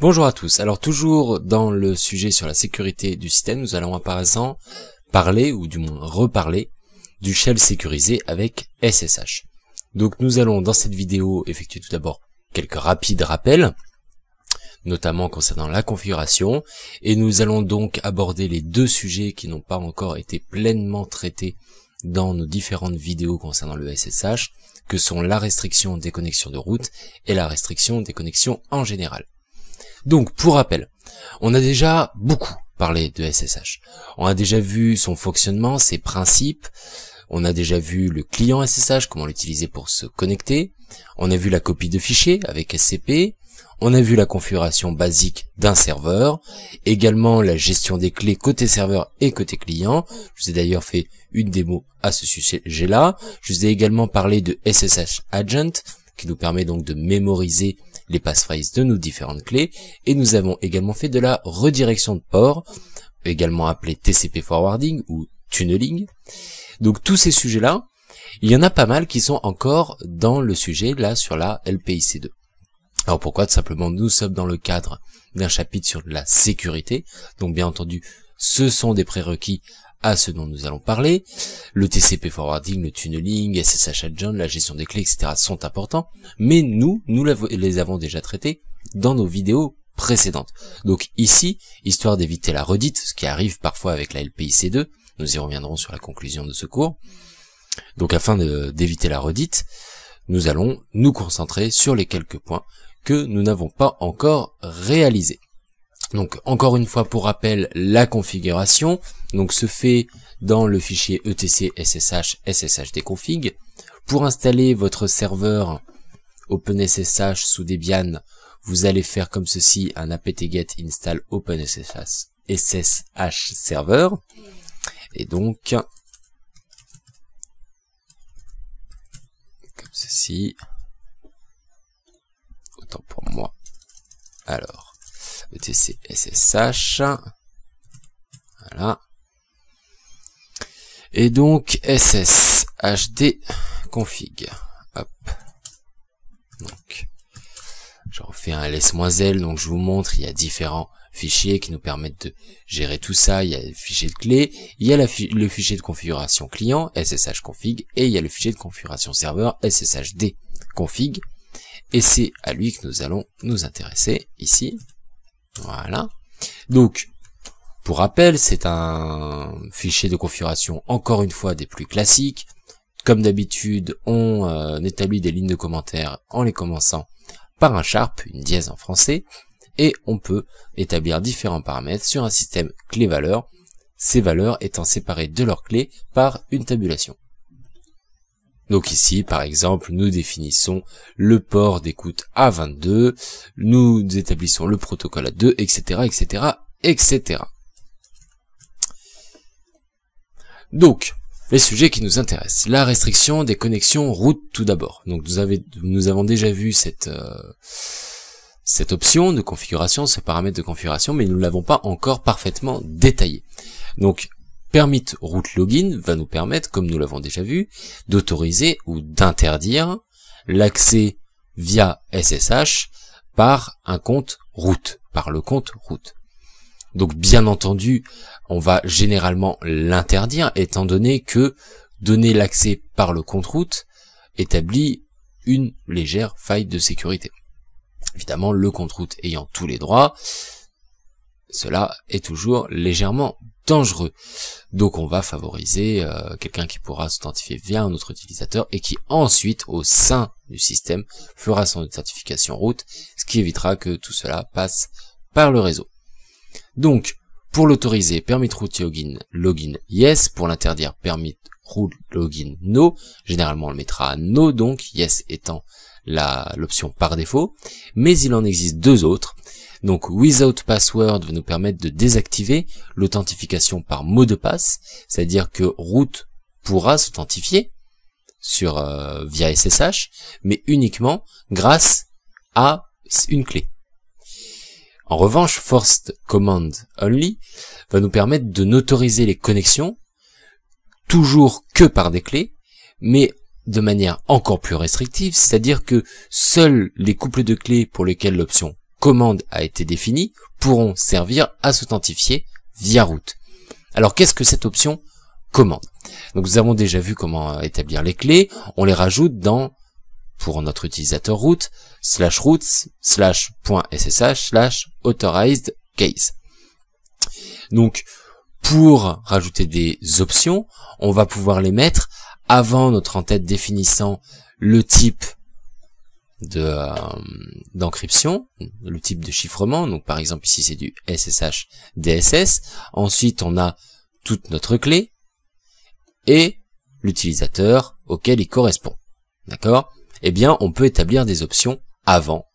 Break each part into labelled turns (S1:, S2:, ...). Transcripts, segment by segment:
S1: Bonjour à tous, alors toujours dans le sujet sur la sécurité du système, nous allons à présent parler, ou du moins reparler, du shell sécurisé avec SSH. Donc nous allons dans cette vidéo effectuer tout d'abord quelques rapides rappels, notamment concernant la configuration, et nous allons donc aborder les deux sujets qui n'ont pas encore été pleinement traités dans nos différentes vidéos concernant le SSH, que sont la restriction des connexions de route et la restriction des connexions en général. Donc, pour rappel, on a déjà beaucoup parlé de SSH. On a déjà vu son fonctionnement, ses principes. On a déjà vu le client SSH, comment l'utiliser pour se connecter. On a vu la copie de fichiers avec SCP. On a vu la configuration basique d'un serveur, également la gestion des clés côté serveur et côté client. Je vous ai d'ailleurs fait une démo à ce sujet-là. Je vous ai également parlé de SSH Agent, qui nous permet donc de mémoriser les passphrases de nos différentes clés, et nous avons également fait de la redirection de port, également appelée TCP forwarding ou tunneling. Donc tous ces sujets-là, il y en a pas mal qui sont encore dans le sujet là sur la LPIC2. Alors pourquoi Tout simplement nous sommes dans le cadre d'un chapitre sur la sécurité, donc bien entendu ce sont des prérequis à ce dont nous allons parler. Le TCP forwarding, le tunneling, SSH adjoint, la gestion des clés, etc. sont importants, mais nous, nous les avons déjà traités dans nos vidéos précédentes. Donc ici, histoire d'éviter la redite, ce qui arrive parfois avec la LPIC2, nous y reviendrons sur la conclusion de ce cours. Donc afin d'éviter la redite, nous allons nous concentrer sur les quelques points que nous n'avons pas encore réalisés. Donc encore une fois pour rappel, la configuration donc se fait dans le fichier etc ssh ssh config. Pour installer votre serveur OpenSSH sous Debian, vous allez faire comme ceci un apt-get install OpenSSH SSH server. Et donc, comme ceci, c'est SSH. Voilà. Et donc SSHD config. Hop. Donc, je refais un ls-l, donc je vous montre, il y a différents fichiers qui nous permettent de gérer tout ça. Il y a le fichier de clé, il y a le fichier de configuration client, SSH config, et il y a le fichier de configuration serveur, SSHD config. Et c'est à lui que nous allons nous intéresser ici. Voilà. Donc, pour rappel, c'est un fichier de configuration encore une fois des plus classiques. Comme d'habitude, on euh, établit des lignes de commentaires en les commençant par un sharp, une dièse en français, et on peut établir différents paramètres sur un système clé-valeur, ces valeurs étant séparées de leurs clés par une tabulation. Donc ici, par exemple, nous définissons le port d'écoute à 22, nous établissons le protocole à 2, etc., etc., etc. Donc, les sujets qui nous intéressent. La restriction des connexions route tout d'abord. Donc nous, avons déjà vu cette, euh, cette option de configuration, ce paramètre de configuration, mais nous ne l'avons pas encore parfaitement détaillé. Donc permit route login va nous permettre, comme nous l'avons déjà vu, d'autoriser ou d'interdire l'accès via SSH par un compte route, par le compte route. Donc bien entendu, on va généralement l'interdire étant donné que donner l'accès par le compte route établit une légère faille de sécurité. Évidemment, le compte route ayant tous les droits, cela est toujours légèrement dangereux. Donc on va favoriser euh, quelqu'un qui pourra s'authentifier via un autre utilisateur et qui ensuite, au sein du système, fera son authentification route, ce qui évitera que tout cela passe par le réseau. Donc, pour l'autoriser, permit route login, login yes. Pour l'interdire, permit route login no. Généralement, on le mettra à no, donc yes étant l'option par défaut, mais il en existe deux autres. Donc Without Password va nous permettre de désactiver l'authentification par mot de passe, c'est-à-dire que root pourra s'authentifier sur euh, via SSH, mais uniquement grâce à une clé. En revanche, Forced Command Only va nous permettre de n'autoriser les connexions toujours que par des clés, mais de manière encore plus restrictive, c'est-à-dire que seuls les couples de clés pour lesquels l'option commande a été définie pourront servir à s'authentifier via route. Alors qu'est-ce que cette option commande Donc nous avons déjà vu comment établir les clés, on les rajoute dans, pour notre utilisateur route, slash routes, slash ssh, slash authorized case. Donc pour rajouter des options, on va pouvoir les mettre avant notre entête définissant le type de euh, d'encryption, le type de chiffrement. Donc par exemple ici c'est du SSH DSS. Ensuite on a toute notre clé et l'utilisateur auquel il correspond. D'accord Eh bien on peut établir des options avant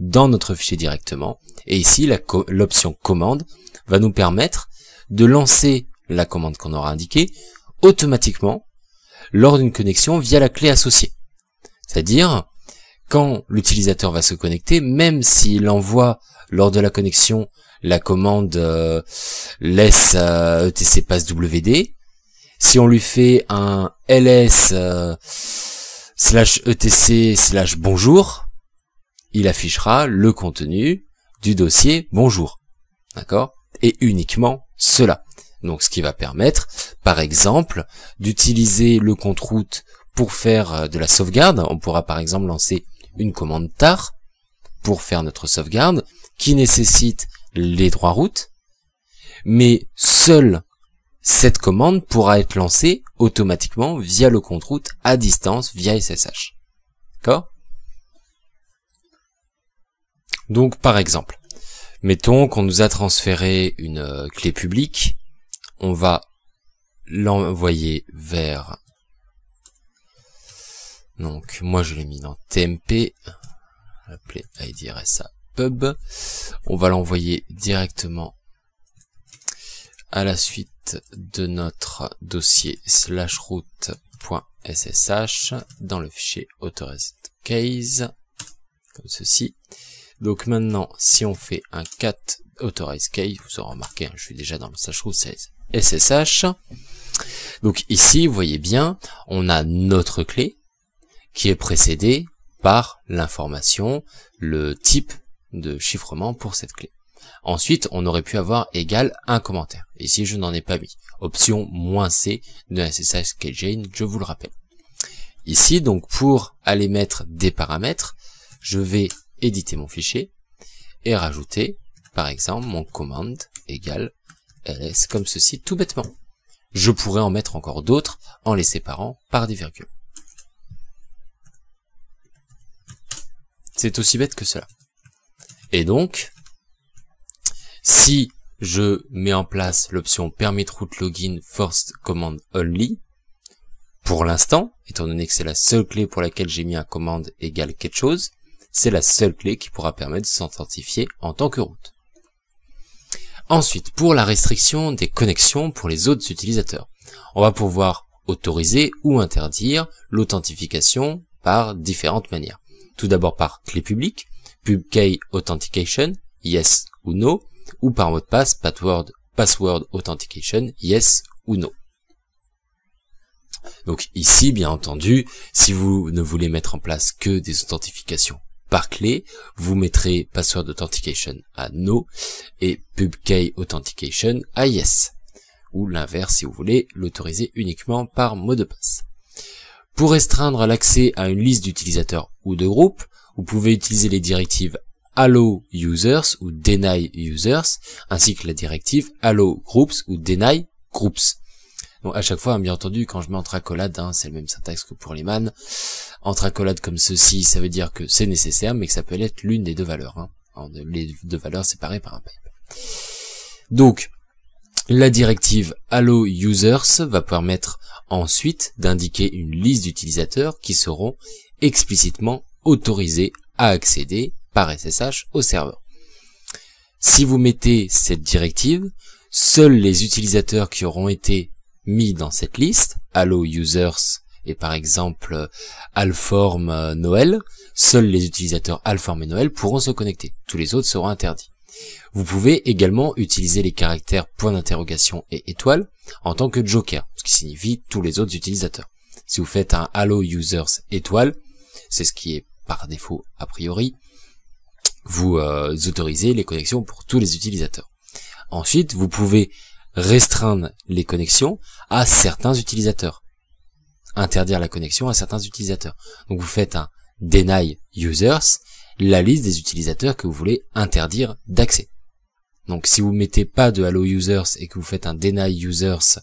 S1: dans notre fichier directement. Et ici l'option commande va nous permettre de lancer la commande qu'on aura indiquée automatiquement lors d'une connexion via la clé associée. C'est-à-dire, quand l'utilisateur va se connecter, même s'il envoie lors de la connexion la commande euh, euh etc si on lui fait un ls etc euh, e slash bonjour, il affichera le contenu du dossier bonjour. D'accord Et uniquement cela. Donc ce qui va permettre, par exemple, d'utiliser le compte route pour faire euh, de la sauvegarde. On pourra par exemple lancer une commande tar pour faire notre sauvegarde qui nécessite les droits routes. Mais seule cette commande pourra être lancée automatiquement via le compte route à distance via SSH. D'accord Donc par exemple, mettons qu'on nous a transféré une euh, clé publique on va l'envoyer vers... Donc moi je l'ai mis dans TMP, appelé ID pub. On va l'envoyer directement à la suite de notre dossier slash route.ssh dans le fichier authorized case, comme ceci. Donc maintenant, si on fait un cat authorized case, vous aurez remarqué, hein, je suis déjà dans le slash route 16. SSH. Donc ici, vous voyez bien, on a notre clé qui est précédée par l'information, le type de chiffrement pour cette clé. Ensuite, on aurait pu avoir égal un commentaire. Ici, je n'en ai pas mis. Option "-c", de SSH keychain, je vous le rappelle. Ici, donc, pour aller mettre des paramètres, je vais éditer mon fichier et rajouter, par exemple, mon command égale euh, comme ceci tout bêtement. Je pourrais en mettre encore d'autres en les séparant par des virgules. C'est aussi bête que cela. Et donc, si je mets en place l'option permit root login forced command only, pour l'instant, étant donné que c'est la seule clé pour laquelle j'ai mis un commande égale quelque chose, c'est la seule clé qui pourra permettre de s'authentifier en tant que route. Ensuite, pour la restriction des connexions pour les autres utilisateurs, on va pouvoir autoriser ou interdire l'authentification par différentes manières. Tout d'abord par clé publique, key authentication, yes ou no, ou par mot de passe, password, password authentication, yes ou no. Donc ici, bien entendu, si vous ne voulez mettre en place que des authentifications par clé, vous mettrez password authentication à no et pubkey authentication à yes. Ou l'inverse si vous voulez, l'autoriser uniquement par mot de passe. Pour restreindre l'accès à une liste d'utilisateurs ou de groupes, vous pouvez utiliser les directives allow users ou deny users, ainsi que la directive allow groups ou deny groups. Donc à chaque fois, hein, bien entendu, quand je mets en tracolade, hein, c'est le même syntaxe que pour les man. En tracolade comme ceci, ça veut dire que c'est nécessaire, mais que ça peut être l'une des deux valeurs. Hein. les deux valeurs séparées par un pipe. Donc, la directive Allo Users va permettre ensuite d'indiquer une liste d'utilisateurs qui seront explicitement autorisés à accéder par SSH au serveur. Si vous mettez cette directive, seuls les utilisateurs qui auront été mis dans cette liste, Allo Users et par exemple Alform euh, Noël, seuls les utilisateurs Alform et Noël pourront se connecter, tous les autres seront interdits. Vous pouvez également utiliser les caractères point d'interrogation et étoile en tant que joker, ce qui signifie tous les autres utilisateurs. Si vous faites un Allo Users étoile, c'est ce qui est par défaut a priori, vous euh, autorisez les connexions pour tous les utilisateurs. Ensuite, vous pouvez restreindre les connexions à certains utilisateurs. Interdire la connexion à certains utilisateurs. Donc vous faites un deny users, la liste des utilisateurs que vous voulez interdire d'accès. Donc si vous mettez pas de hello users et que vous faites un deny users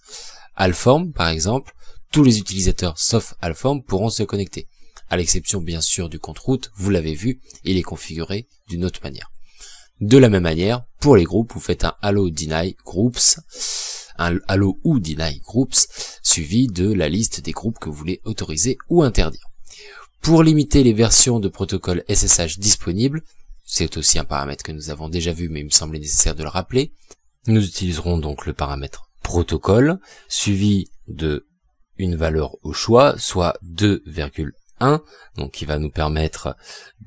S1: alform par exemple, tous les utilisateurs sauf alform pourront se connecter. À l'exception bien sûr du compte route, vous l'avez vu, il est configuré d'une autre manière. De la même manière, pour les groupes, vous faites un hello deny groups, un hello ou deny groups, suivi de la liste des groupes que vous voulez autoriser ou interdire. Pour limiter les versions de protocole SSH disponibles, c'est aussi un paramètre que nous avons déjà vu mais il me semblait nécessaire de le rappeler, nous utiliserons donc le paramètre protocole, suivi de une valeur au choix, soit 2,1 1, donc qui va nous permettre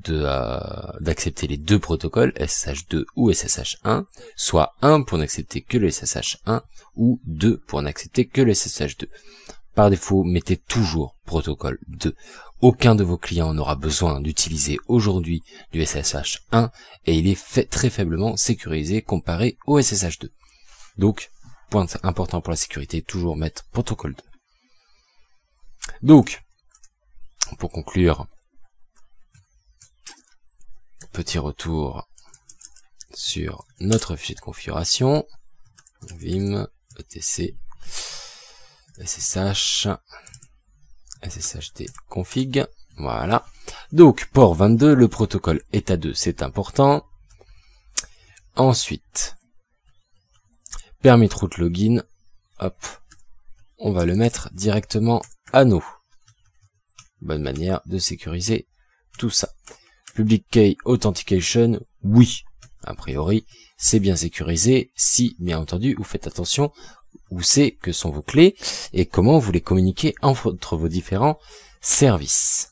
S1: de euh, d'accepter les deux protocoles, SSH2 ou SSH1, soit 1 pour n'accepter que le SSH1 ou 2 pour n'accepter que le SSH2. Par défaut, mettez toujours protocole 2. Aucun de vos clients n'aura besoin d'utiliser aujourd'hui du SSH1 et il est fait très faiblement sécurisé comparé au SSH2. Donc, point important pour la sécurité, toujours mettre protocole 2. Donc, pour conclure, petit retour sur notre fichier de configuration, vim, etc ssh sshd config voilà donc port 22 le protocole est à 2 c'est important ensuite permit route login hop on va le mettre directement à nous Bonne manière de sécuriser tout ça. Public Key Authentication, oui. A priori, c'est bien sécurisé si, bien entendu, vous faites attention où c'est que sont vos clés et comment vous les communiquez entre vos différents services.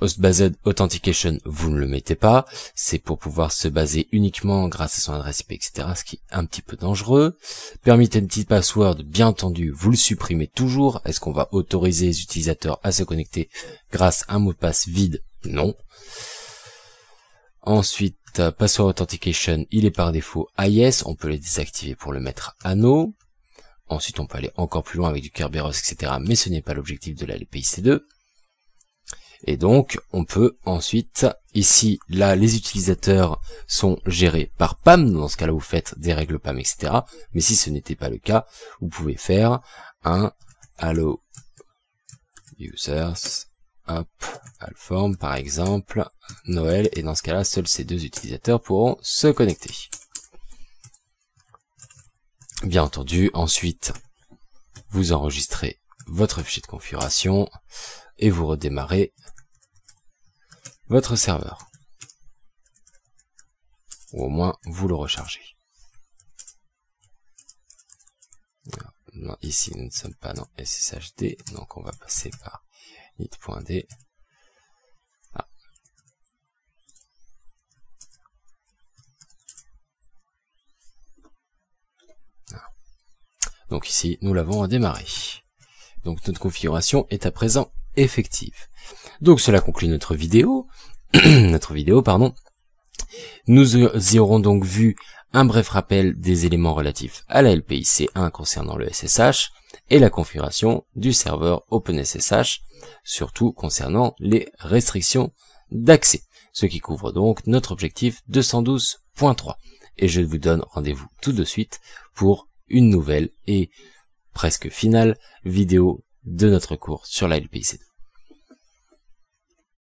S1: Host-based authentication, vous ne le mettez pas. C'est pour pouvoir se baser uniquement grâce à son adresse IP, etc. Ce qui est un petit peu dangereux. une petite password, bien entendu, vous le supprimez toujours. Est-ce qu'on va autoriser les utilisateurs à se connecter grâce à un mot de passe vide Non. Ensuite, euh, password authentication, il est par défaut IS, On peut le désactiver pour le mettre à no. Ensuite, on peut aller encore plus loin avec du Kerberos, etc. Mais ce n'est pas l'objectif de la LPIC2. Et donc, on peut ensuite, ici, là, les utilisateurs sont gérés par PAM, dans ce cas-là, vous faites des règles PAM, etc. Mais si ce n'était pas le cas, vous pouvez faire un allo users, hop, alform, par exemple, Noël, et dans ce cas-là, seuls ces deux utilisateurs pourront se connecter. Bien entendu, ensuite, vous enregistrez votre fichier de configuration et vous redémarrez votre serveur. Ou au moins, vous le rechargez. ici, nous ne sommes pas dans SSHD, donc on va passer par nit.d ah. ah. Donc ici, nous l'avons redémarré. Donc notre configuration est à présent effective. Donc cela conclut notre vidéo. notre vidéo, pardon. Nous y aurons donc vu un bref rappel des éléments relatifs à la LPIC 1 concernant le SSH et la configuration du serveur OpenSSH, surtout concernant les restrictions d'accès, ce qui couvre donc notre objectif 212.3. Et je vous donne rendez-vous tout de suite pour une nouvelle et presque finale vidéo de notre cours sur la LPIC 2.